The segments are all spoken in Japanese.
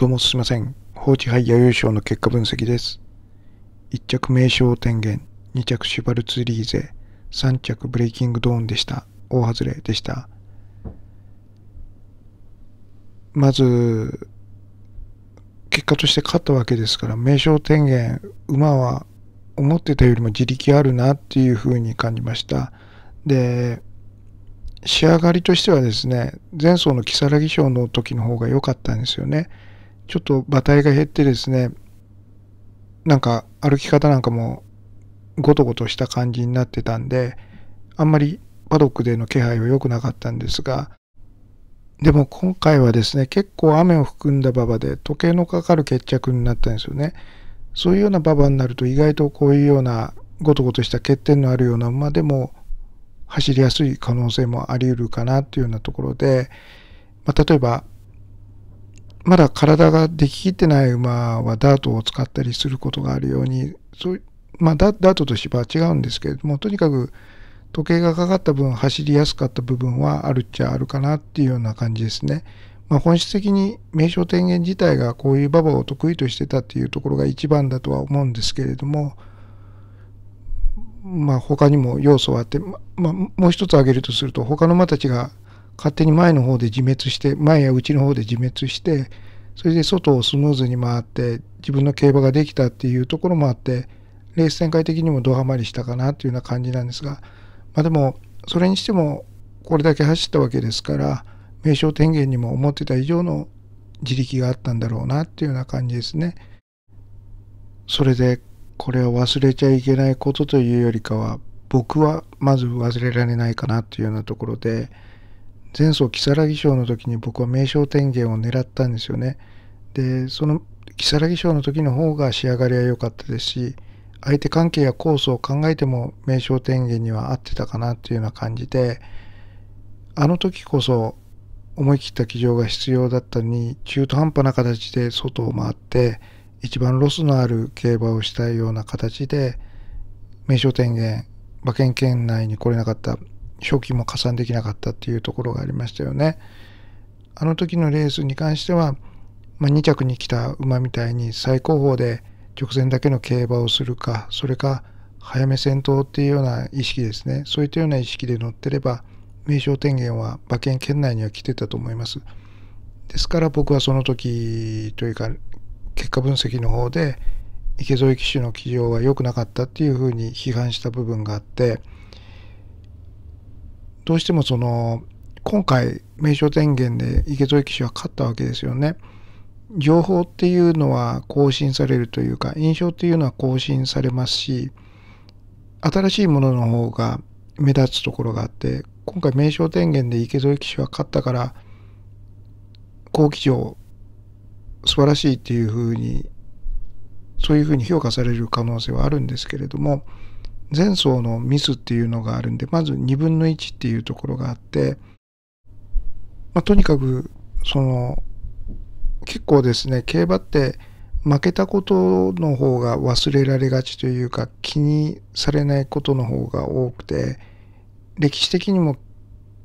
どうもすいません。法治杯弥生賞の結果分析です。1着名称天元、2着シュバルツリーゼ、3着ブレイキングドーンでした。大外れでした。まず、結果として勝ったわけですから、名称天元、馬は思ってたよりも自力あるなっていうふうに感じました。で、仕上がりとしてはですね、前走の如月賞の時の方が良かったんですよね。ちょっと馬体が減ってですね、なんか歩き方なんかもゴトゴトした感じになってたんで、あんまりパドックでの気配は良くなかったんですが、でも今回はですね、結構雨を含んだ馬場で時計のかかる決着になったんですよね。そういうような馬場になると意外とこういうようなゴトゴトした欠点のあるような馬でも走りやすい可能性もあり得るかなっていうようなところで、まあ、例えばまだ体ができきってない馬はダートを使ったりすることがあるように、そうまあ、ダダートと芝は違うんですけれども、とにかく時計がかかった分走りやすかった部分はあるっちゃあるかなっていうような感じですね。まあ、本質的に名称天元自体がこういう馬場を得意としてたっていうところが一番だとは思うんですけれども、まあ、他にも要素はあって、まあ、もう一つ挙げるとすると他の馬たちが勝手に前の方で自滅して前や内の方で自滅してそれで外をスムーズに回って自分の競馬ができたっていうところもあってレース展開的にもドハマりしたかなというような感じなんですが、まあ、でもそれにしてもこれだけ走ったわけですから名称天元にも思ってた以上の自力があったんだろうなっていうような感じですね。それでこれを忘れちゃいけないことというよりかは僕はまず忘れられないかなというようなところで。前走如月賞の時に僕は名称天元を狙ったんですよね。でその如月賞の時の方が仕上がりは良かったですし相手関係やコースを考えても名称天元には合ってたかなっていうような感じであの時こそ思い切った騎乗が必要だったのに中途半端な形で外を回って一番ロスのある競馬をしたいような形で名称天元馬券圏内に来れなかった賞金も加算できなかったっていうところがありましたよね。あの時のレースに関しては、まあ、2着に来た馬みたいに最高峰で直前だけの競馬をするかそれか早め戦闘っていうような意識ですねそういったような意識で乗ってれば名称天元は馬券圏内には来てたと思いますですから僕はその時というか結果分析の方で池添騎手の騎乗は良くなかったっていうふうに批判した部分があってどうしてもその、今回、名称宣言で池添騎手は勝ったわけですよね。情報っていうのは更新されるというか、印象っていうのは更新されますし、新しいものの方が目立つところがあって、今回名称天元で池添騎手は勝ったから、好騎乗素晴らしいっていうふうに、そういうふうに評価される可能性はあるんですけれども、前走のミスっていうのがあるんで、まず2分の1っていうところがあって、まあ、とにかく、その、結構ですね、競馬って負けたことの方が忘れられがちというか、気にされないことの方が多くて、歴史的にも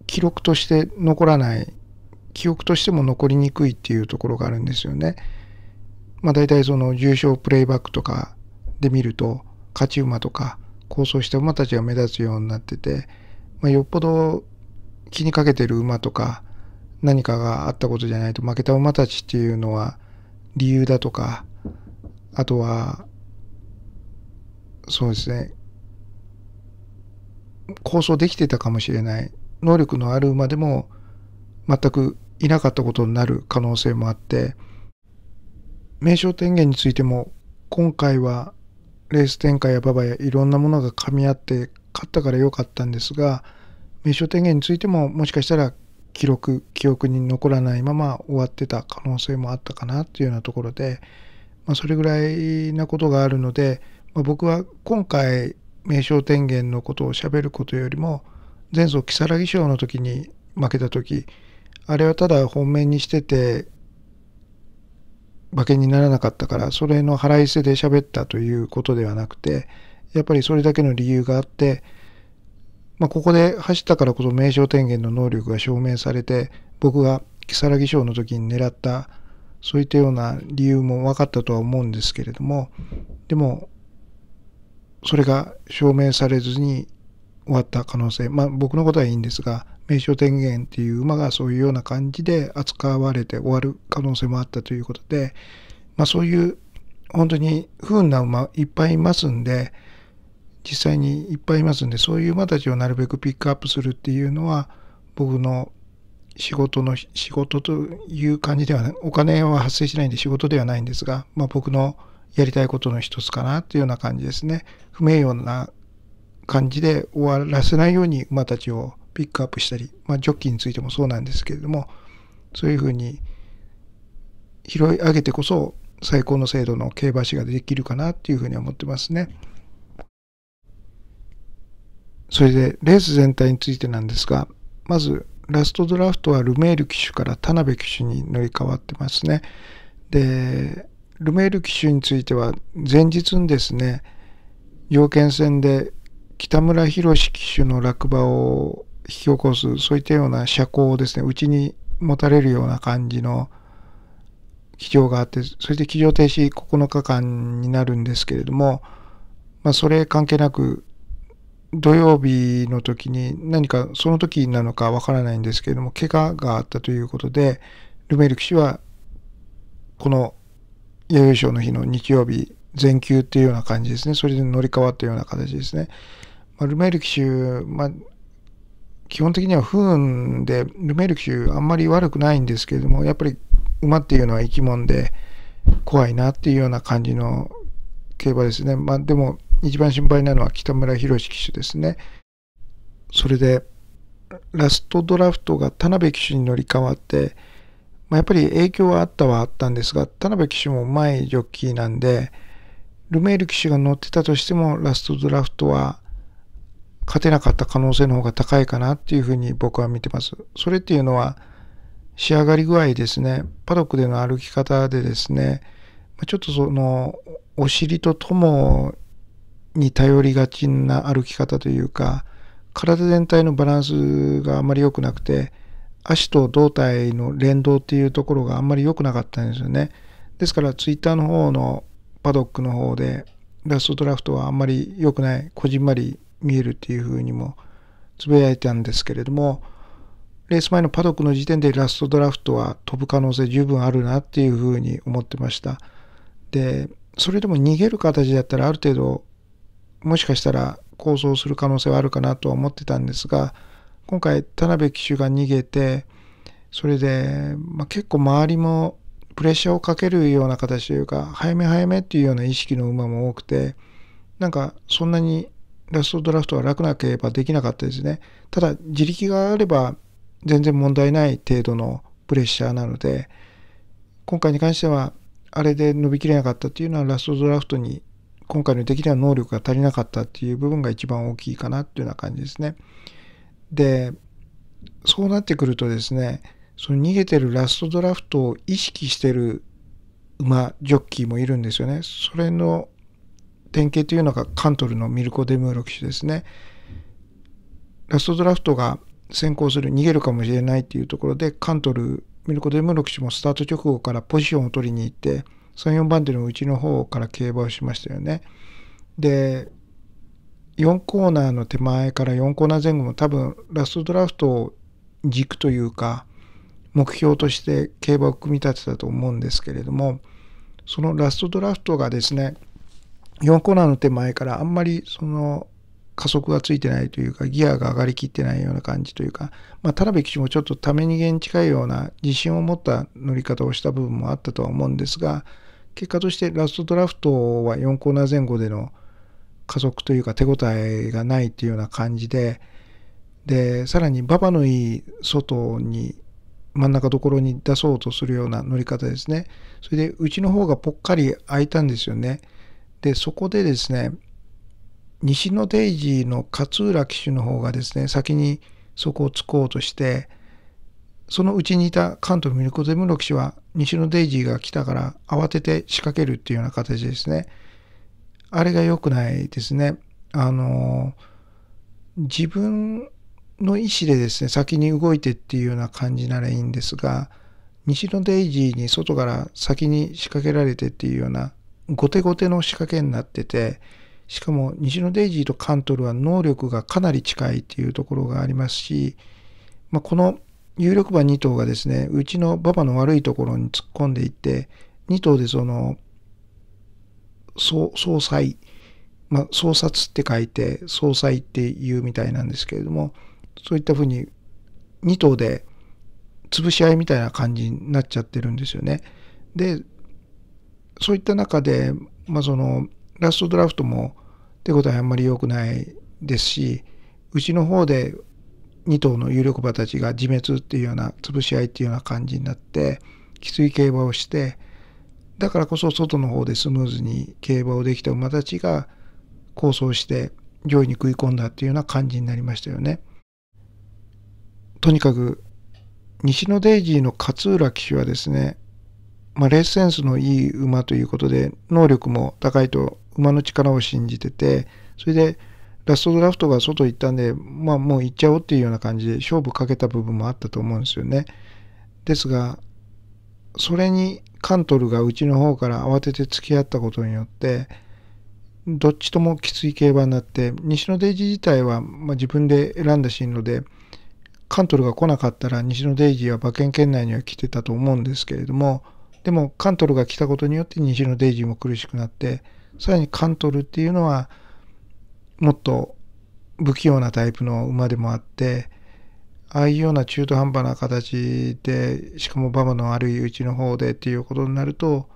記録として残らない、記憶としても残りにくいっていうところがあるんですよね。まあ大体その重賞プレイバックとかで見ると、勝ち馬とか、構想した馬たちが目立つようになってて、まあ、よっぽど気にかけてる馬とか何かがあったことじゃないと負けた馬たちっていうのは理由だとかあとはそうですね構想できてたかもしれない能力のある馬でも全くいなかったことになる可能性もあって名称天元についても今回はレース展開や馬場やいろんなものが噛み合って勝ったから良かったんですが名称天元についてももしかしたら記録記憶に残らないまま終わってた可能性もあったかなっていうようなところで、まあ、それぐらいなことがあるので、まあ、僕は今回名称天元のことをしゃべることよりも前走如月賞の時に負けた時あれはただ本命にしてて馬券にならなかったから、それの腹いせで喋ったということではなくて、やっぱりそれだけの理由があって、まあ、ここで走ったからこそ名称天元の能力が証明されて、僕が如月賞の時に狙った、そういったような理由も分かったとは思うんですけれども、でも、それが証明されずに終わった可能性、まあ僕のことはいいんですが、名称天元っていう馬がそういうような感じで扱われて終わる可能性もあったということで、まあ、そういう本当に不運な馬いっぱいいますんで実際にいっぱいいますんでそういう馬たちをなるべくピックアップするっていうのは僕の仕事の仕事という感じではないお金は発生しないんで仕事ではないんですが、まあ、僕のやりたいことの一つかなというような感じですね不名誉な感じで終わらせないように馬たちをピックアップしたり、まあ、ジョッキーについてもそうなんですけれどもそういうふうに拾い上げてこそ最高の精度の競馬士ができるかなっていうふうに思ってますね。それでレース全体についてなんですがまずラストドラフトはルメール騎手から田辺騎手に乗り換わってますね。でルメール騎手については前日にですね要件戦で北村博騎手の落馬を引き起こすそういったような社交をですねうちに持たれるような感じの気丈があってそして気丈停止9日間になるんですけれども、まあ、それ関係なく土曜日の時に何かその時なのかわからないんですけれども怪我があったということでルメール騎手はこの弥生賞の日の日曜日全休っていうような感じですねそれで乗り換わったような形ですね、まあ、ルメール騎手、まあ基本的には不運でルメール騎手あんまり悪くないんですけれどもやっぱり馬っていうのは生き物で怖いなっていうような感じの競馬ですね、まあ、でも一番心配なのは北村博騎手ですねそれでラストドラフトが田辺騎手に乗り換わって、まあ、やっぱり影響はあったはあったんですが田辺騎手もうまいジョッキーなんでルメール騎手が乗ってたとしてもラストドラフトは勝てなかった可能性の方が高いかなっていうふうに僕は見てます。それっていうのは仕上がり具合ですね、パドックでの歩き方でですね、ちょっとそのお尻とともに頼りがちな歩き方というか、体全体のバランスがあまり良くなくて、足と胴体の連動っていうところがあんまり良くなかったんですよね。ですから、ツイッターの方のパドックの方で、ラストドラフトはあんまり良くない、こじんまり見えるっていうふうにもつぶやいたんですけれども、レース前のパドックの時点でラストドラフトは飛ぶ可能性十分あるなっていうふうに思ってました。で、それでも逃げる形だったらある程度、もしかしたら構想する可能性はあるかなとは思ってたんですが、今回田辺騎手が逃げて、それで、まあ、結構周りもプレッシャーをかけるような形というか、早め早めっていうような意識の馬も多くて、なんかそんなにラストドラフトは楽なければできなかったですね。ただ、自力があれば全然問題ない程度のプレッシャーなので、今回に関しては、あれで伸びきれなかったっていうのは、ラストドラフトに今回のできれば能力が足りなかったっていう部分が一番大きいかなっていうような感じですね。で、そうなってくるとですね、その逃げてるラストドラフトを意識してる馬、ジョッキーもいるんですよね。それの典型というのがカントルのミルコ・デムーロ騎手ですね。ラストドラフトが先行する逃げるかもしれないっていうところでカントルミルコ・デムーロ騎手もスタート直後からポジションを取りに行って34番手のうちの方から競馬をしましたよね。で4コーナーの手前から4コーナー前後も多分ラストドラフトを軸というか目標として競馬を組み立てたと思うんですけれどもそのラストドラフトがですね4コーナーの手前からあんまりその加速がついてないというかギアが上がりきってないような感じというか、まあ、田辺騎手もちょっとため逃げに近いような自信を持った乗り方をした部分もあったとは思うんですが結果としてラストドラフトは4コーナー前後での加速というか手応えがないというような感じででさらに馬場のいい外に真ん中どころに出そうとするような乗り方ですねそれでうちの方がぽっかり空いたんですよね。で、そこでですね、西のデイジーの勝浦騎手の方がですね、先にそこを突こうとして、そのうちにいた関東ミルコゼムロ騎手は西のデイジーが来たから慌てて仕掛けるっていうような形ですね。あれが良くないですね。あの自分の意思でですね、先に動いてっていうような感じならいいんですが、西のデイジーに外から先に仕掛けられてっていうような後手後手の仕掛けになってて、しかも西のデイジーとカントルは能力がかなり近いっていうところがありますし、まあ、この有力馬2頭がですね、うちの馬場の悪いところに突っ込んでいって、2頭でその、総裁、まあ、総殺って書いて、総裁って言うみたいなんですけれども、そういったふうに2頭で潰し合いみたいな感じになっちゃってるんですよね。で、そういった中で、まあ、そのラストドラフトも手応えあんまり良くないですしうちの方で2頭の有力馬たちが自滅っていうような潰し合いっていうような感じになってきつい競馬をしてだからこそ外の方でスムーズに競馬をできた馬たちが構想して上位に食い込んだっていうような感じになりましたよね。とにかく西のデイジーの勝浦騎手はですねまあ、レッスセンスのいい馬ということで、能力も高いと馬の力を信じてて、それでラストドラフトが外行ったんで、まあもう行っちゃおうっていうような感じで勝負かけた部分もあったと思うんですよね。ですが、それにカントルがうちの方から慌てて付き合ったことによって、どっちともきつい競馬になって、西のデイジー自体は、まあ、自分で選んだ進路で、カントルが来なかったら西のデイジーは馬券圏内には来てたと思うんですけれども、でもカントルが来たことによって虹のデイジーも苦しくなって、さらにカントルっていうのは、もっと不器用なタイプの馬でもあって、ああいうような中途半端な形で、しかも馬場の悪いうちの方でっていうことになると、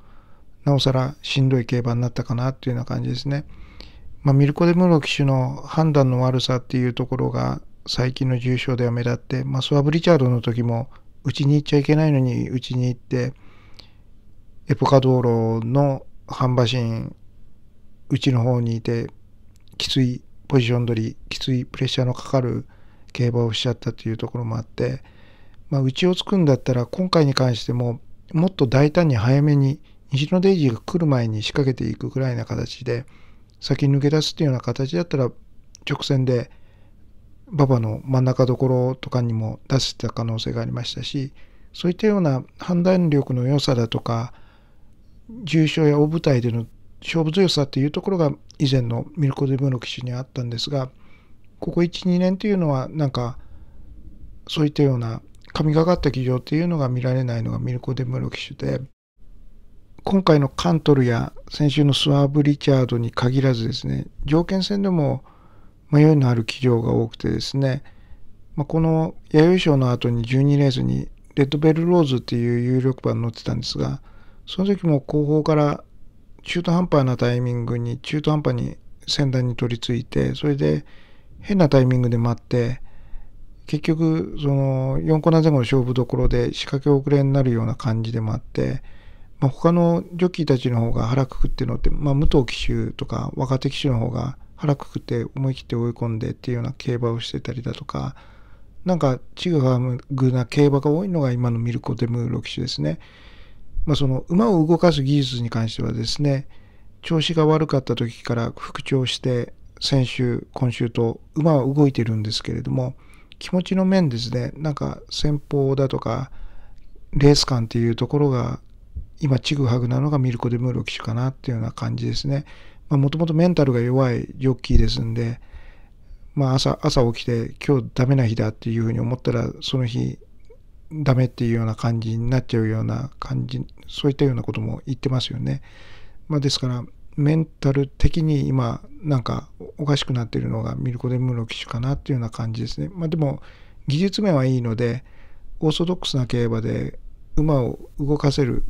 なおさらしんどい競馬になったかなっていうような感じですね。まあ、ミルコ・デ・ムロ騎手の判断の悪さっていうところが最近の重症では目立って、まあ、スワブ・リチャードの時も、うちに行っちゃいけないのにうちに行って、エポカ道路の半馬身、うちの方にいて、きついポジション取り、きついプレッシャーのかかる競馬をしちゃったというところもあって、まあ、うちをつくんだったら、今回に関しても、もっと大胆に早めに、西のデイジーが来る前に仕掛けていくぐらいな形で、先に抜け出すというような形だったら、直線で、馬場の真ん中どころとかにも出せた可能性がありましたし、そういったような判断力の良さだとか、重賞や大舞台での勝負強さっていうところが以前のミルコ・デ・ブの騎手にあったんですがここ12年というのはなんかそういったような神がかった騎乗っていうのが見られないのがミルコ・デ・ムロ騎手で今回のカントルや先週のスワーブ・リチャードに限らずですね条件戦でも迷いのある騎乗が多くてですね、まあ、この弥生賞の後に12レースにレッドベル・ローズっていう有力馬に乗ってたんですがその時も後方から中途半端なタイミングに、中途半端に先端に取り付いて、それで変なタイミングで待って、結局、その4コーナー前後の勝負どころで仕掛け遅れになるような感じでもあって、まあ、他のジョッキーたちの方が腹くくってのって、まあ、武藤騎手とか若手騎手の方が腹くくって思い切って追い込んでっていうような競馬をしてたりだとか、なんかちぐはぐな競馬が多いのが今のミルコ・デムーロ騎手ですね。まあ、その馬を動かす技術に関してはですね調子が悪かった時から復調して先週今週と馬は動いてるんですけれども気持ちの面ですねなんか先方だとかレース感っていうところが今ちぐはぐなのがミルコ・デ・ムーロ騎手かなっていうような感じですねもともとメンタルが弱いジョッキーですんで、まあ朝朝起きて今日ダメな日だっていうふうに思ったらその日ダメっていうような感じになっちゃうような感じそういったようなことも言ってますよね。まあ、ですからメンタル的に今なんかおかしくなってるのがミルコ・デ・ムーロ騎手かなっていうような感じですね。まあ、でも技術面はいいのでオーソドックスな競馬で馬を動かせる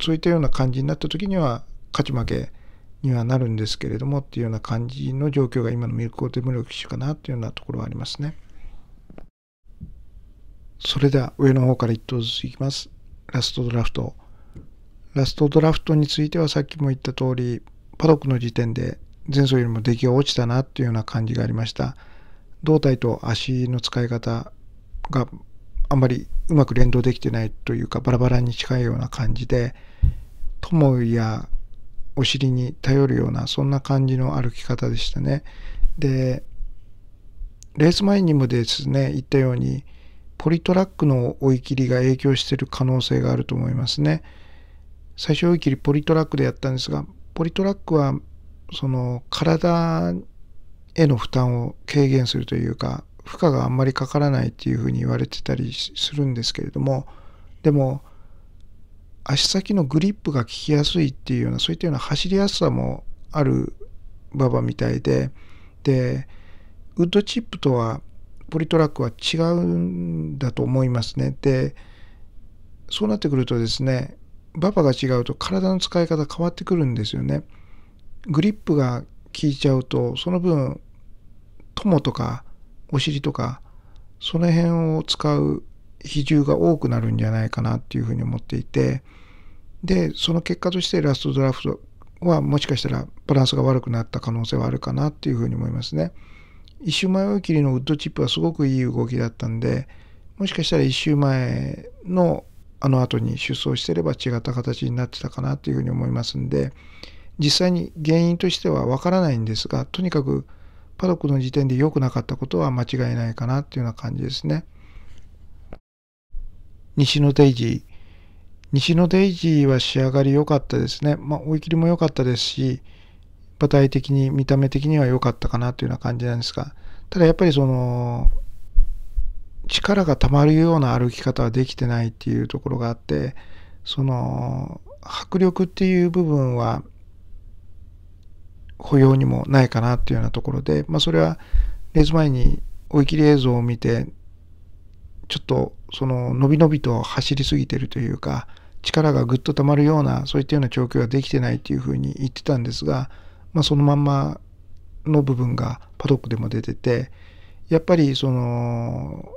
そういったような感じになった時には勝ち負けにはなるんですけれどもっていうような感じの状況が今のミルコ・デ・ムーロ騎手かなっていうようなところはありますね。それでは上の方から1頭ずついきます。ラストドラフト。ラストドラフトについてはさっきも言った通り、パドックの時点で前走よりも出来が落ちたなっていうような感じがありました。胴体と足の使い方があんまりうまく連動できてないというかバラバラに近いような感じで、友やお尻に頼るようなそんな感じの歩き方でしたね。で、レース前にもですね、言ったように、ポリトラックの追い切りが影響している可能性があると思いますね。最初追い切りポリトラックでやったんですが、ポリトラックはその体への負担を軽減するというか、負荷があんまりかからないっていうふうに言われてたりするんですけれども、でも足先のグリップが効きやすいっていうような、そういったような走りやすさもある馬場みたいで、で、ウッドチップとはポリトラックは違うんだと思いますね。でそうなってくるとですね馬場が違うと体の使い方変わってくるんですよね。グリップが効いちゃうとその分友とかお尻とかその辺を使う比重が多くなるんじゃないかなっていうふうに思っていてでその結果としてラストドラフトはもしかしたらバランスが悪くなった可能性はあるかなっていうふうに思いますね。一周前追い切りのウッドチップはすごくいい動きだったんでもしかしたら一周前のあの後に出走してれば違った形になってたかなというふうに思いますんで実際に原因としてはわからないんですがとにかくパドックの時点で良くなかったことは間違いないかなっていうような感じですね。西のデイジー西のデイジーは仕上がり良かったですね。まあ、追い切りも良かったですし、馬体的に見た目的には良かったかなというような感じなんですがただやっぱりその力がたまるような歩き方はできてないっていうところがあってその迫力っていう部分は保養にもないかなっていうようなところで、まあ、それはレース前に追い切り映像を見てちょっとその伸び伸びと走りすぎてるというか力がぐっとたまるようなそういったような調教ができてないっていうふうに言ってたんですがまあ、そのまんまの部分がパドックでも出てて、やっぱりその、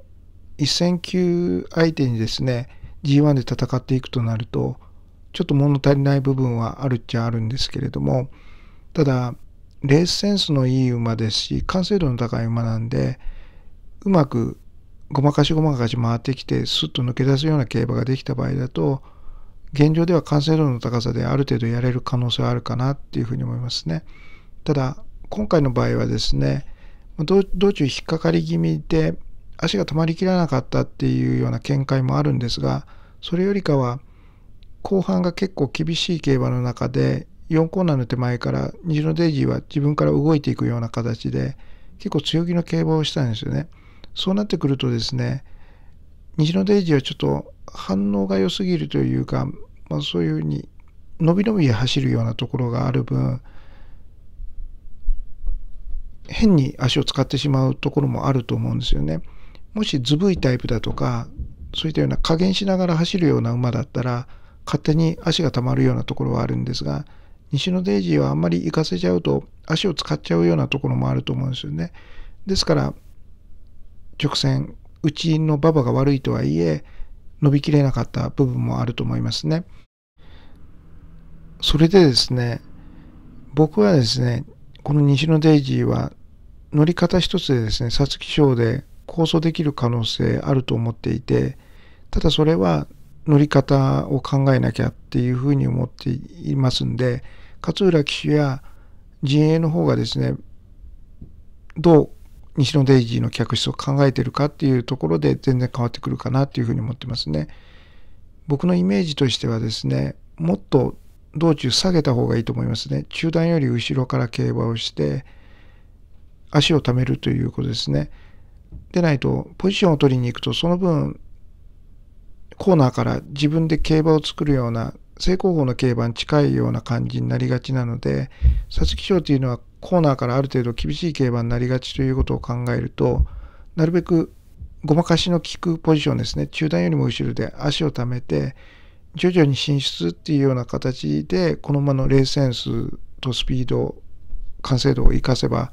1000級相手にですね、G1 で戦っていくとなると、ちょっと物足りない部分はあるっちゃあるんですけれども、ただ、レースセンスのいい馬ですし、完成度の高い馬なんで、うまくごまかしごまかし回ってきて、スッと抜け出すような競馬ができた場合だと、現状では感染度の高さである程度やれる可能性はあるかなっていうふうに思いますね。ただ、今回の場合はですね、道中引っかかり気味で足が止まりきらなかったっていうような見解もあるんですが、それよりかは、後半が結構厳しい競馬の中で、4コーナーの手前から虹のデイジーは自分から動いていくような形で、結構強気の競馬をしたんですよね。そうなってくるとですね、虹のデイジーはちょっと反応が良すぎるというか、まあ、そういうふうに伸び伸び走るようなところがある分変に足を使ってしまうところもあると思うんですよね。もしずぶいタイプだとかそういったような加減しながら走るような馬だったら勝手に足がたまるようなところはあるんですが西のデイジーはあんまり行かせちゃうと足を使っちゃうようなところもあると思うんですよね。ですから直線うちの馬場が悪いとはいえ伸びきれなかった部分もあると思いますね。それでですね、僕はですね、この西のデイジーは乗り方一つでですね、皐月賞で構想できる可能性あると思っていて、ただそれは乗り方を考えなきゃっていうふうに思っていますんで、勝浦騎手や陣営の方がですね、どう西野デイジーの客室を考えてるかっていうところで全然変わってくるかなっていうふうに思ってますね。僕のイメージとしてはですね、もっと道中下げた方がいいと思いますね。中段より後ろから競馬をして、足を溜めるということですね。でないと、ポジションを取りに行くと、その分、コーナーから自分で競馬を作るような、正攻法の競馬に近いような感じになりがちなので、皐月賞というのはコーナーからある程度厳しい競馬になりがちということを考えるとなるべくごまかしの効くポジションですね中段よりも後ろで足をためて徐々に進出っていうような形でこの馬のレースセンスとスピード完成度を生かせば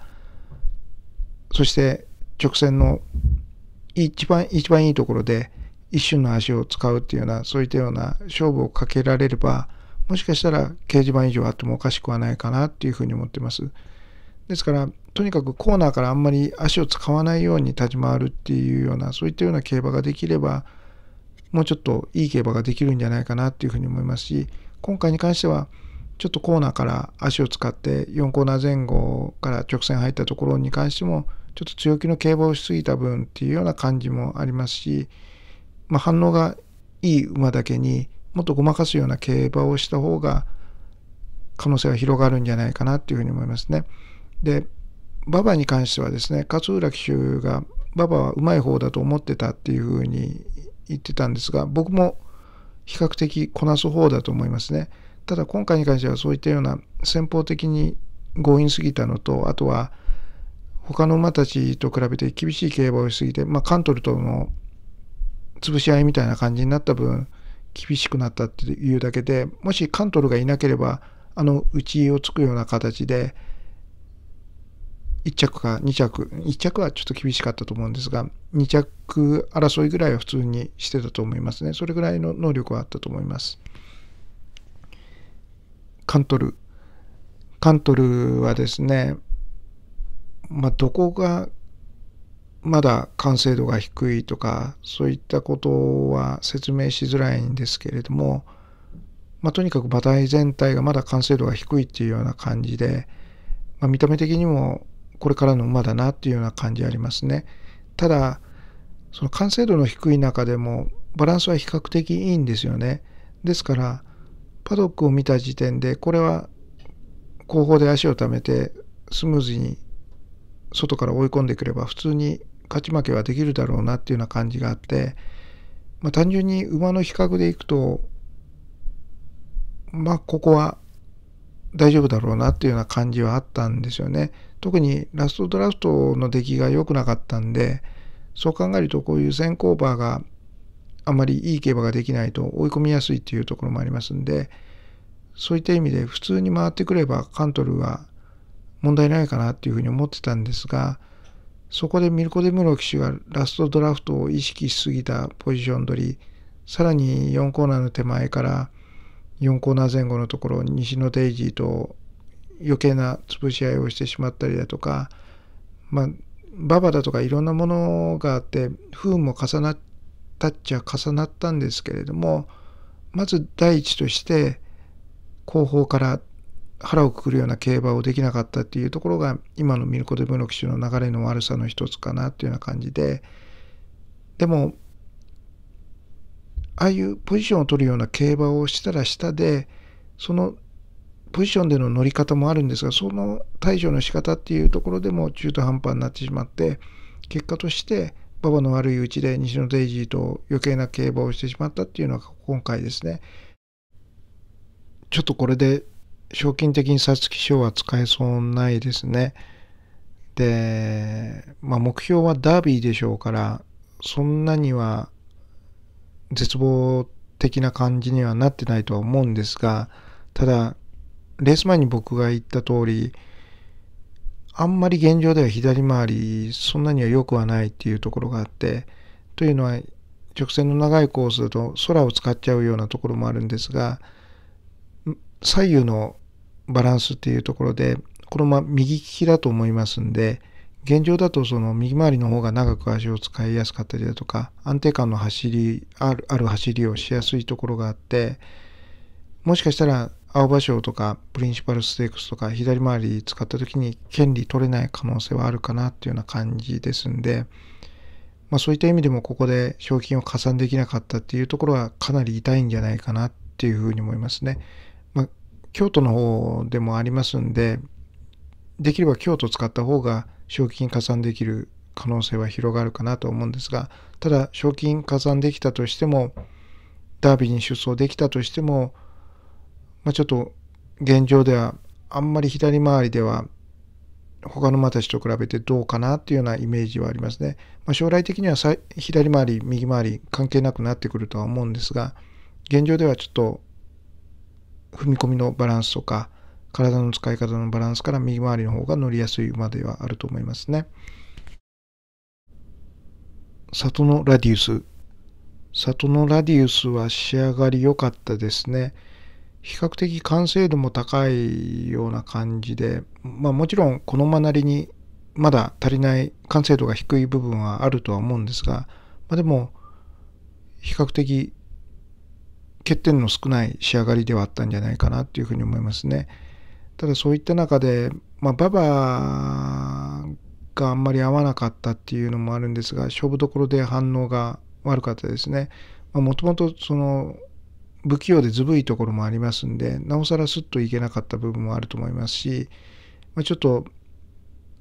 そして直線の一番一番いいところで一瞬の足を使うっていうようなそういったような勝負をかけられればもしかしたら掲示板以上あってもおかしくはないかなっていうふうに思ってます。ですから、とにかくコーナーからあんまり足を使わないように立ち回るっていうような、そういったような競馬ができれば、もうちょっといい競馬ができるんじゃないかなっていうふうに思いますし、今回に関しては、ちょっとコーナーから足を使って4コーナー前後から直線入ったところに関してもちょっと強気の競馬をしすぎた分っていうような感じもありますし、まあ、反応がいい馬だけにもっとごまかすような競馬をした方が可能性は広がるんじゃないかなっていうふうに思いますね。で馬場に関してはですね勝浦騎手が馬場はうまい方だと思ってたっていうふうに言ってたんですが僕も比較的こなす方だと思いますねただ今回に関してはそういったような戦法的に強引すぎたのとあとは他の馬たちと比べて厳しい競馬をしすぎて、まあ、カントルとの潰し合いみたいな感じになった分厳しくなったっていうだけでもしカントルがいなければあの打ちをつくような形で1着か2着、1着はちょっと厳しかったと思うんですが、2着争いぐらいは普通にしてたと思いますね。それぐらいの能力はあったと思います。カントル。カントルはですね、まあ、どこがまだ完成度が低いとか、そういったことは説明しづらいんですけれども、まあ、とにかく馬体全体がまだ完成度が低いっていうような感じで、まあ、見た目的にもこれからの馬だなっていうような感じありますね。ただ、その完成度の低い中でもバランスは比較的いいんですよね。ですから、パドックを見た時点で、これは後方で足を貯めてスムーズに外から追い込んでくれば普通に勝ち負けはできるだろうなっていうような感じがあって、まあ、単純に馬の比較でいくと、まあ、ここは大丈夫だろうなっていうような感じはあったんですよね。特にラストドラフトの出来が良くなかったんで、そう考えるとこういう先行馬があまりいい競馬ができないと追い込みやすいっていうところもありますんで、そういった意味で普通に回ってくればカントルは問題ないかなっていうふうに思ってたんですが、そこでミルコ・デ・ムロ騎手がラストドラフトを意識しすぎたポジション取り、さらに4コーナーの手前から4コーナー前後のところ、西のデイジーと余計な潰し合いをしてしまったりだとか、まあ、ババだとかいろんなものがあって不運も重なったっちゃ重なったんですけれどもまず第一として後方から腹をくくるような競馬をできなかったっていうところが今のミルコ・デ・ブノ騎種の流れの悪さの一つかなっていうような感じででもああいうポジションを取るような競馬をしたら下でそのポジションでの乗り方もあるんですが、その対処の仕方っていうところでも中途半端になってしまって、結果として、馬場の悪いうちで西野デイジーと余計な競馬をしてしまったっていうのが今回ですね。ちょっとこれで賞金的に皐月賞は使えそうないですね。で、まあ、目標はダービーでしょうから、そんなには絶望的な感じにはなってないとは思うんですが、ただ、レース前に僕が言った通り、あんまり現状では左回り、そんなには良くはないっていうところがあって、というのは、直線の長いコースだと空を使っちゃうようなところもあるんですが、左右のバランスっていうところで、このま右利きだと思いますんで、現状だとその右回りの方が長く足を使いやすかったりだとか、安定感の走り、ある走りをしやすいところがあって、もしかしたら青葉賞とかプリンシパルステークスとか左回り使った時に権利取れない可能性はあるかなっていうような感じですんで、まあ、そういった意味でもここで賞金を加算できなかったっていうところはかなり痛いんじゃないかなっていうふうに思いますね。まあ、京都の方でもありますんでできれば京都使った方が賞金加算できる可能性は広がるかなと思うんですがただ賞金加算できたとしてもダービーに出走できたとしてもまあ、ちょっと現状ではあんまり左回りでは他の馬たちと比べてどうかなっていうようなイメージはありますね。まあ、将来的には左回り、右回り関係なくなってくるとは思うんですが、現状ではちょっと踏み込みのバランスとか、体の使い方のバランスから右回りの方が乗りやすい馬ではあると思いますね。里のラディウス。里のラディウスは仕上がり良かったですね。比較的完成度も高いような感じで、まあ、もちろんこのまなりにまだ足りない完成度が低い部分はあるとは思うんですが、まあ、でも比較的欠点の少ない仕上がりではあったんじゃないかなっていうふうに思いますね。ただそういった中で、まあ、ババがあんまり合わなかったっていうのもあるんですが、勝負どころで反応が悪かったですね。もともとその不器用でずぶいところもありますんで、なおさらスッといけなかった部分もあると思いますし、まあ、ちょっと、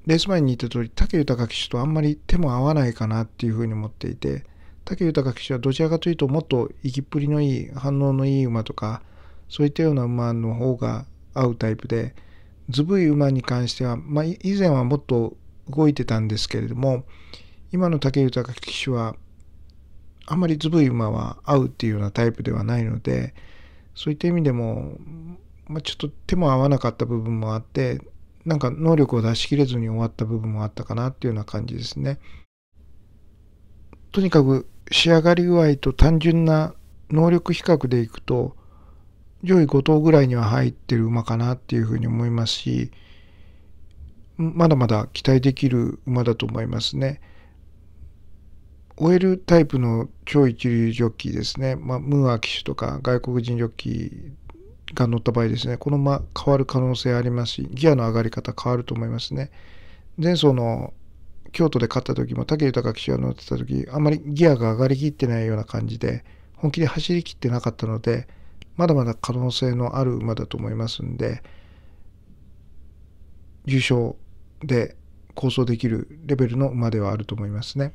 レース前に言った通り、武豊騎手とあんまり手も合わないかなっていうふうに思っていて、武豊騎手はどちらかというと、もっと行きっぷりのいい、反応のいい馬とか、そういったような馬の方が合うタイプで、ずぶい馬に関しては、まあ、以前はもっと動いてたんですけれども、今の武豊騎手は、あんまりずぶい馬は合うっていうようなタイプではないのでそういった意味でも、まあ、ちょっと手も合わなかった部分もあってなんか能力を出し切れずに終わった部分もあったかなっていうような感じですね。とにかく仕上がり具合と単純な能力比較でいくと上位5頭ぐらいには入ってる馬かなっていうふうに思いますしまだまだ期待できる馬だと思いますね。OL タイプの超一流ジョッキーですね、まあ、ムーア騎手とか外国人ジョッキーが乗った場合ですね、このまま変わる可能性ありますし、ギアの上がり方変わると思いますね。前走の京都で勝った時も武豊騎手が乗ってた時、あんまりギアが上がりきってないような感じで、本気で走りきってなかったので、まだまだ可能性のある馬だと思いますんで、優勝で構想できるレベルの馬ではあると思いますね。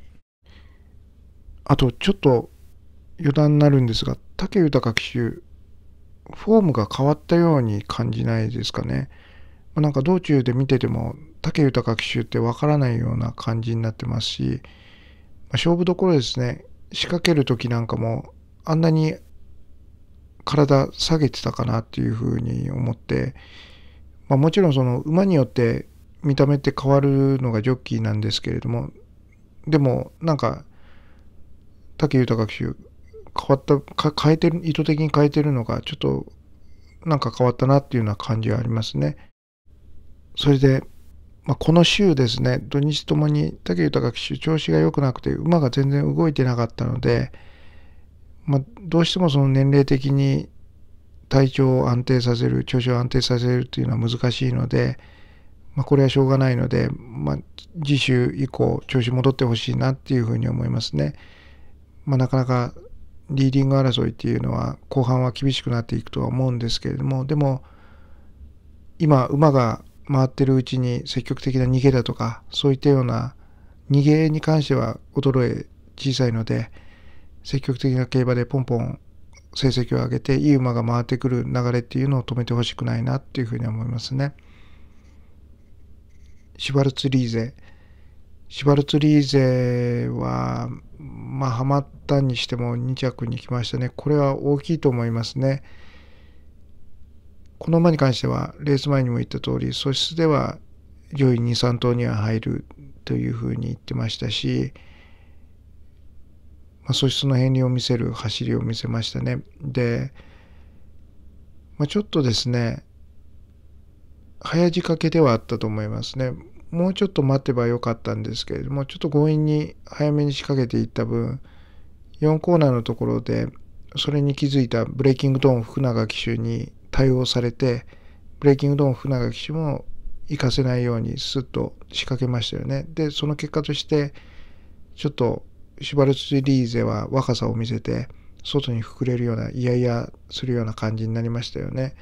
あと、ちょっと余談になるんですが、武豊騎手、フォームが変わったように感じないですかね。まあ、なんか道中で見てても、武豊騎手ってわからないような感じになってますし、まあ、勝負どころですね、仕掛ける時なんかも、あんなに体下げてたかなっていうふうに思って、まあ、もちろんその馬によって見た目って変わるのがジョッキーなんですけれどもでもなんか武豊学習変わったか変えてる意図的に変えてるのがちょっとなんか変わったなっていうような感じはありますね。それで、まあ、この週ですね土日ともに武豊学習調子が良くなくて馬が全然動いてなかったので、まあ、どうしてもその年齢的に体調を安定させる調子を安定させるというのは難しいので、まあ、これはしょうがないので、まあ、次週以降調子戻ってほしいなっていうふうに思いますね。まあ、なかなかリーディング争いっていうのは後半は厳しくなっていくとは思うんですけれどもでも今馬が回ってるうちに積極的な逃げだとかそういったような逃げに関しては衰え小さいので積極的な競馬でポンポン成績を上げていい馬が回ってくる流れっていうのを止めてほしくないなっていうふうに思いますね。シュバルツリーゼシバルツリーゼは、まあ、ハマったにしても2着に来ましたね。これは大きいと思いますね。この馬に関しては、レース前にも言った通り、素質では上位2、3頭には入るというふうに言ってましたし、まあ、素質の片りを見せる走りを見せましたね。で、まあ、ちょっとですね、早仕掛けではあったと思いますね。もうちょっと待てばよかったんですけれどもちょっと強引に早めに仕掛けていった分4コーナーのところでそれに気づいたブレイキングドーン福永騎手に対応されてブレイキングドーン福永騎手も行かせないようにスッと仕掛けましたよね。でその結果としてちょっとシュバルツ・リーゼは若さを見せて外に膨れるようなイヤイヤするような感じになりましたよね。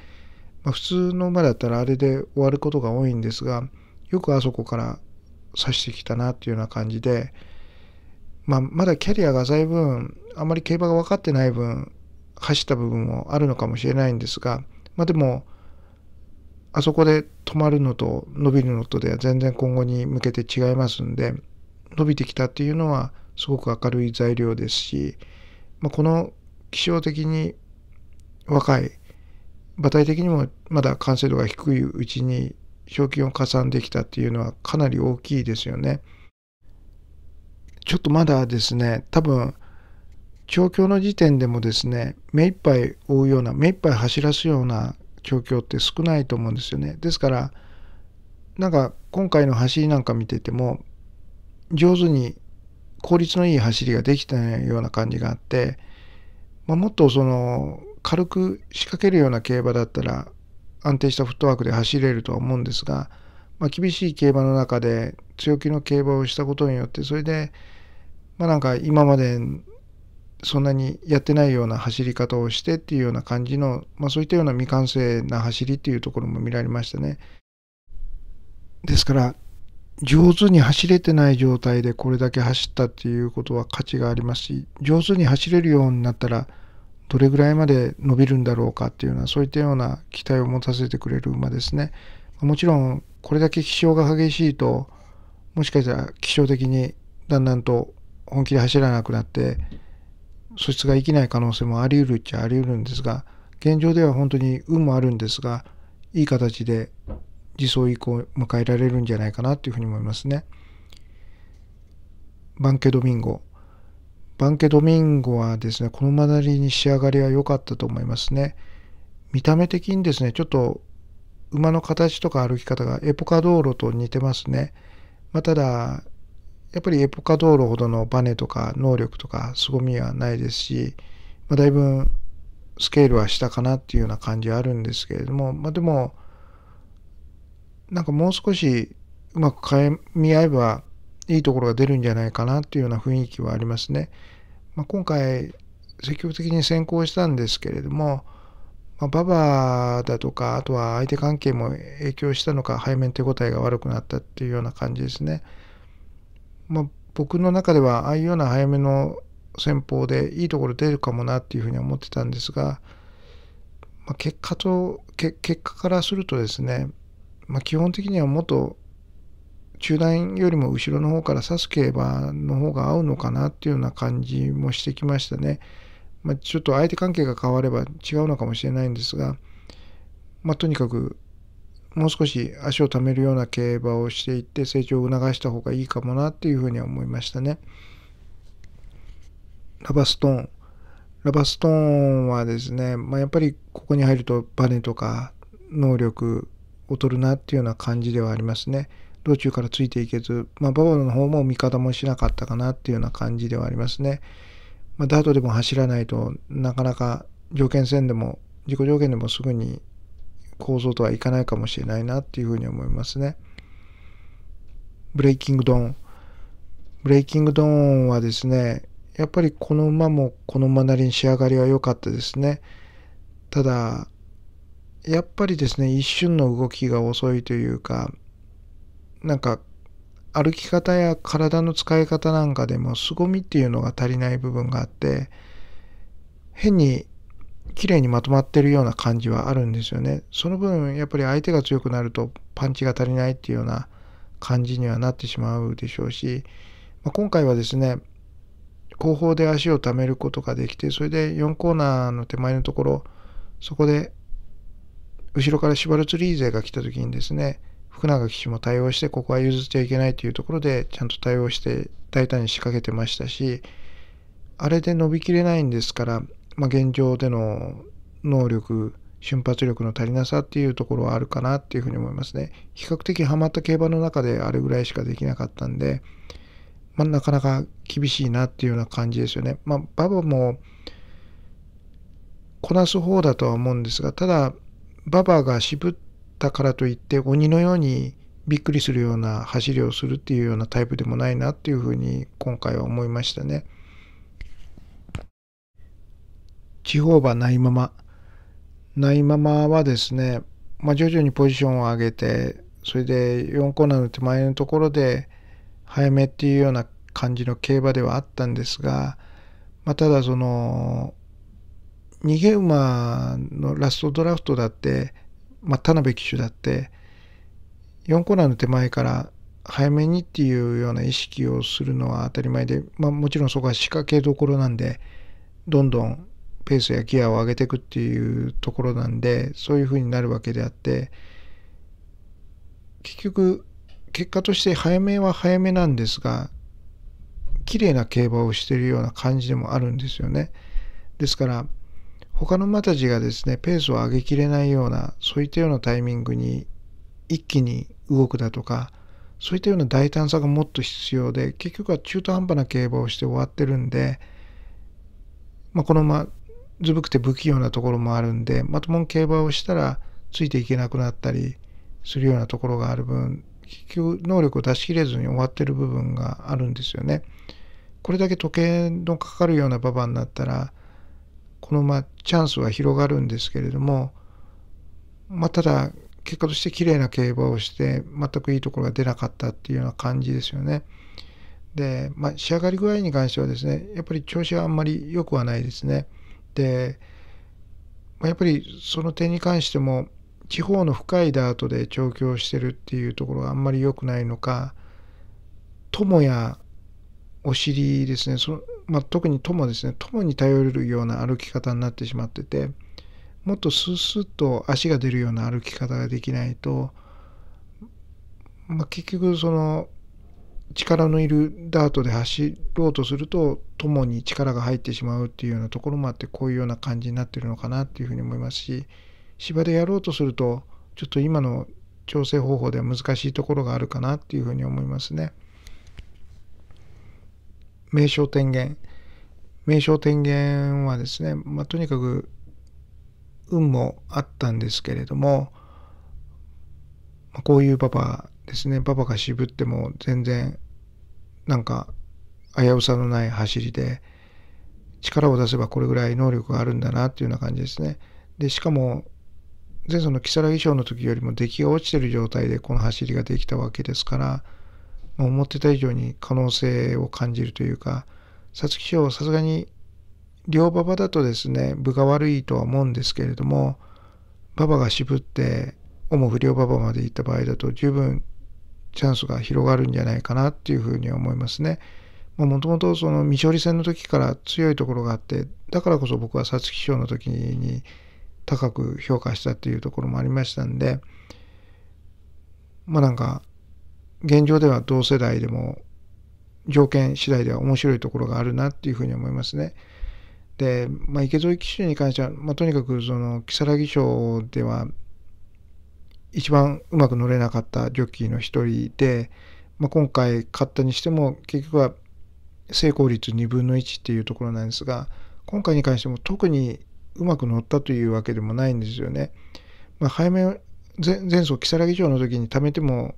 まあ、普通の馬だったらあれで終わることが多いんですがよくあそこから指してきたなっていうような感じで、まあ、まだキャリアが随分あまり競馬が分かってない分走った部分もあるのかもしれないんですが、まあ、でもあそこで止まるのと伸びるのとでは全然今後に向けて違いますんで伸びてきたっていうのはすごく明るい材料ですし、まあ、この気象的に若い馬体的にもまだ完成度が低いうちに賞金を加算できたっていうのはかなり大きいですよね。ちょっとまだですね、多分、調教の時点でもですね、目いっぱい追うような、目いっぱい走らすような調教って少ないと思うんですよね。ですから、なんか今回の走りなんか見てても、上手に効率のいい走りができたような感じがあって、まあ、もっとその軽く仕掛けるような競馬だったら安定したフットワークで走れるとは思うんですが、まあ、厳しい競馬の中で強気の競馬をしたことによってそれでまあなんか今までそんなにやってないような走り方をしてっていうような感じの、まあ、そういったような未完成な走りっていうところも見られましたね。ですから上手に走れてない状態でこれだけ走ったっていうことは価値がありますし上手に走れるようになったらどれぐらいまで伸びるんだろうかっていうようなそういったような期待を持たせてくれる馬ですねもちろんこれだけ気象が激しいともしかしたら気象的にだんだんと本気で走らなくなって素質が生きない可能性もあり得るっちゃあり得るんですが現状では本当に運もあるんですがいい形で理移以降迎えられるんじゃないかなというふうに思いますね。バンケドミンゴバンケドミンゴはですね、このまなりに仕上がりは良かったと思いますね。見た目的にですね、ちょっと馬の形とか歩き方がエポカ道路と似てますね。まあ、ただ、やっぱりエポカ道路ほどのバネとか能力とか凄みはないですし、まあ、だいぶスケールはしたかなっていうような感じはあるんですけれども、まあ、でも、なんかもう少しうまくかみ合えばいいところが出るんじゃないかなっていうような雰囲気はありますね。まあ、今回積極的に先行したんですけれども、まあ、ババだとかあとは相手関係も影響したのか背面手応えが悪くなったっていうような感じですね。まあ、僕の中ではああいうような早めの戦法でいいところ出るかもなっていうふうに思ってたんですが、まあ、結果と結果からするとですね、まあ、基本的には元中段よりも後ろの方から刺す競馬の方が合うのかなっていうような感じもしてきましたね。まあ、ちょっと相手関係が変われば違うのかもしれないんですが、まあ、とにかくもう少し足をためるような競馬をしていって成長を促した方がいいかもなっていうふうには思いましたね。ラバストーン。ラバストーンはですね、まあ、やっぱりここに入るとバネとか能力劣るなっていうような感じではありますね。道中からついていけず、まあ、ババロの方も味方もしなかったかなっていうような感じではありますね。まあ、ダートでも走らないとなかなか条件戦でも自己条件でもすぐに構造とはいかないかもしれないなっていうふうに思いますね。ブレイキングドーン。ブレイキングドーンはですね、やっぱりこの馬もこの馬なりに仕上がりは良かったですね。ただ、やっぱりですね、一瞬の動きが遅いというか、なんか歩き方や体の使い方なんかでも凄みっていうのが足りない部分があって変に綺麗にまとまってるような感じはあるんですよね。その分やっぱり相手が強くなるとパンチが足りないっていうような感じにはなってしまうでしょうし、まあ、今回はですね後方で足をためることができてそれで4コーナーの手前のところそこで後ろからシュバルツリー勢が来た時にですね福永騎手も対応してここは譲っちゃいけないというところでちゃんと対応して大胆に仕掛けてましたしあれで伸びきれないんですから、まあ、現状での能力瞬発力の足りなさっていうところはあるかなっていうふうに思いますね比較的ハマった競馬の中であれぐらいしかできなかったんで、まあ、なかなか厳しいなっていうような感じですよねまあ馬場もこなす方だとは思うんですがただ馬場が渋ってだからといって鬼のようにびっくりするような走りをするっていうようなタイプでもないなっていうふうに今回は思いましたね。地方馬ないまま。ないままはですね、まあ、徐々にポジションを上げてそれで4コーナーの手前のところで早めっていうような感じの競馬ではあったんですが、まあ、ただその逃げ馬のラストドラフトだってまあ、田辺騎手だって4コーナーの手前から早めにっていうような意識をするのは当たり前で、まあ、もちろんそこは仕掛けどころなんでどんどんペースやギアを上げていくっていうところなんでそういうふうになるわけであって結局結果として早めは早めなんですが綺麗な競馬をしてるような感じでもあるんですよね。ですから他の馬たちがですね、ペースを上げきれないような、そういったようなタイミングに一気に動くだとか、そういったような大胆さがもっと必要で、結局は中途半端な競馬をして終わってるんで、まあ、このま、ずぶくて不器用なところもあるんで、まともに競馬をしたらついていけなくなったりするようなところがある分、結局能力を出し切れずに終わってる部分があるんですよね。これだけ時計のかかるような馬場になったら、このまチャンスは広がるんですけれども、まあ、ただ結果として綺麗な競馬をして全くいいところが出なかったっていうような感じですよね。で、まあ、仕上がり具合に関してはですねやっぱり調子はあんまり良くはないですね。で、まあ、やっぱりその点に関しても地方の深いダートで調教してるっていうところはあんまり良くないのか友やお尻ですねそまあ、特に友ですね友に頼れるような歩き方になってしまっててもっとスースッと足が出るような歩き方ができないと、まあ、結局その力のいるダートで走ろうとすると友に力が入ってしまうっていうようなところもあってこういうような感じになってるのかなっていうふうに思いますし芝でやろうとするとちょっと今の調整方法では難しいところがあるかなっていうふうに思いますね。名称天元名称天元はですね、まあ、とにかく運もあったんですけれども、まあ、こういうパパですねパパが渋っても全然なんか危うさのない走りで力を出せばこれぐらい能力があるんだなっていうような感じですね。でしかも前走の如月賞の時よりも出来が落ちてる状態でこの走りができたわけですから思ってた以上に可能性を感じるというか、皐月賞、さすがに両馬場だとですね、分が悪いとは思うんですけれども、馬場が渋って、主不良馬場まで行った場合だと十分チャンスが広がるんじゃないかなっていうふうに思いますね。もともとその未勝利戦の時から強いところがあってだからこそ僕は皐月賞の時に高く評価したっていうところもありましたんでまあなんか現状では同世代でも条件次第では面白いところがあるなっていうふうに思いますね。で、まあ、池添騎手に関しては、まあ、とにかくその木更木賞では一番うまく乗れなかったジョッキーの一人で、まあ、今回勝ったにしても結局は成功率2分の1っていうところなんですが今回に関しても特にうまく乗ったというわけでもないんですよね。まあ、早め前前走木更木賞の時に貯めても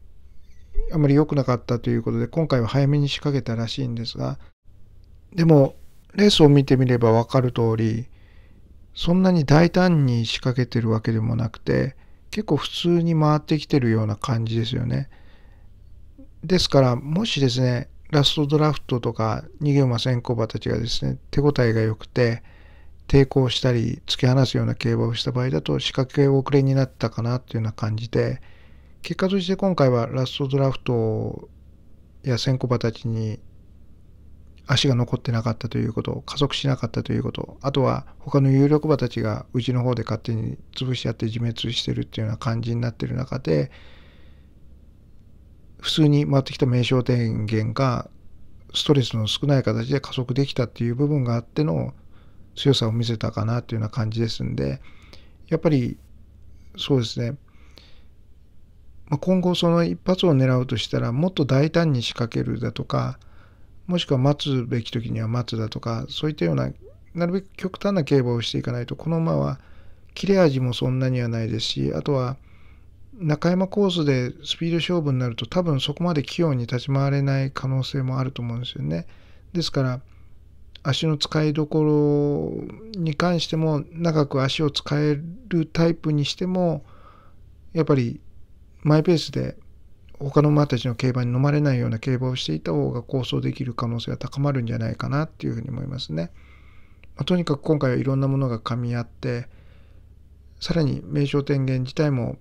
あまり良くなかったということで、今回は早めに仕掛けたらしいんですが、でも、レースを見てみればわかる通り、そんなに大胆に仕掛けてるわけでもなくて、結構普通に回ってきてるような感じですよね。ですから、もしですね、ラストドラフトとか逃げ馬先行馬たちがですね、手応えが良くて、抵抗したり突き放すような競馬をした場合だと仕掛け遅れになったかなっていうような感じで結果として今回はラストドラフトや先行馬たちに足が残ってなかったということ、加速しなかったということ、あとは他の有力馬たちがうちの方で勝手に潰し合って自滅してるっていうような感じになってる中で、普通に回ってきた名称天元がストレスの少ない形で加速できたっていう部分があっての強さを見せたかなというような感じですんで、やっぱりそうですね、まあ、今後その一発を狙うとしたらもっと大胆に仕掛けるだとかもしくは待つべき時には待つだとかそういったようななるべく極端な競馬をしていかないとこの馬は切れ味もそんなにはないですしあとは中山コースでスピード勝負になると多分そこまで器用に立ち回れない可能性もあると思うんですよね。ですから足の使いどころに関しても長く足を使えるタイプにしてもやっぱりマイペースで他の馬たちの競馬に飲まれないような競馬をしていた方が構想できる可能性が高まるんじゃないかなっていうふうに思いますね。まあ、とにかく今回はいろんなものが噛み合ってさらに名称天元自体も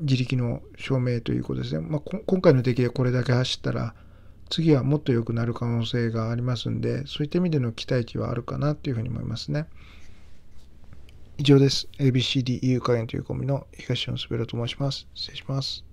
自力の証明ということですね、まあ、今回の出来でこれだけ走ったら次はもっと良くなる可能性がありますんでそういった意味での期待値はあるかなっていうふうに思いますね。以上です。ABCDEU 加減というコンビの東野すべらと申します。失礼します。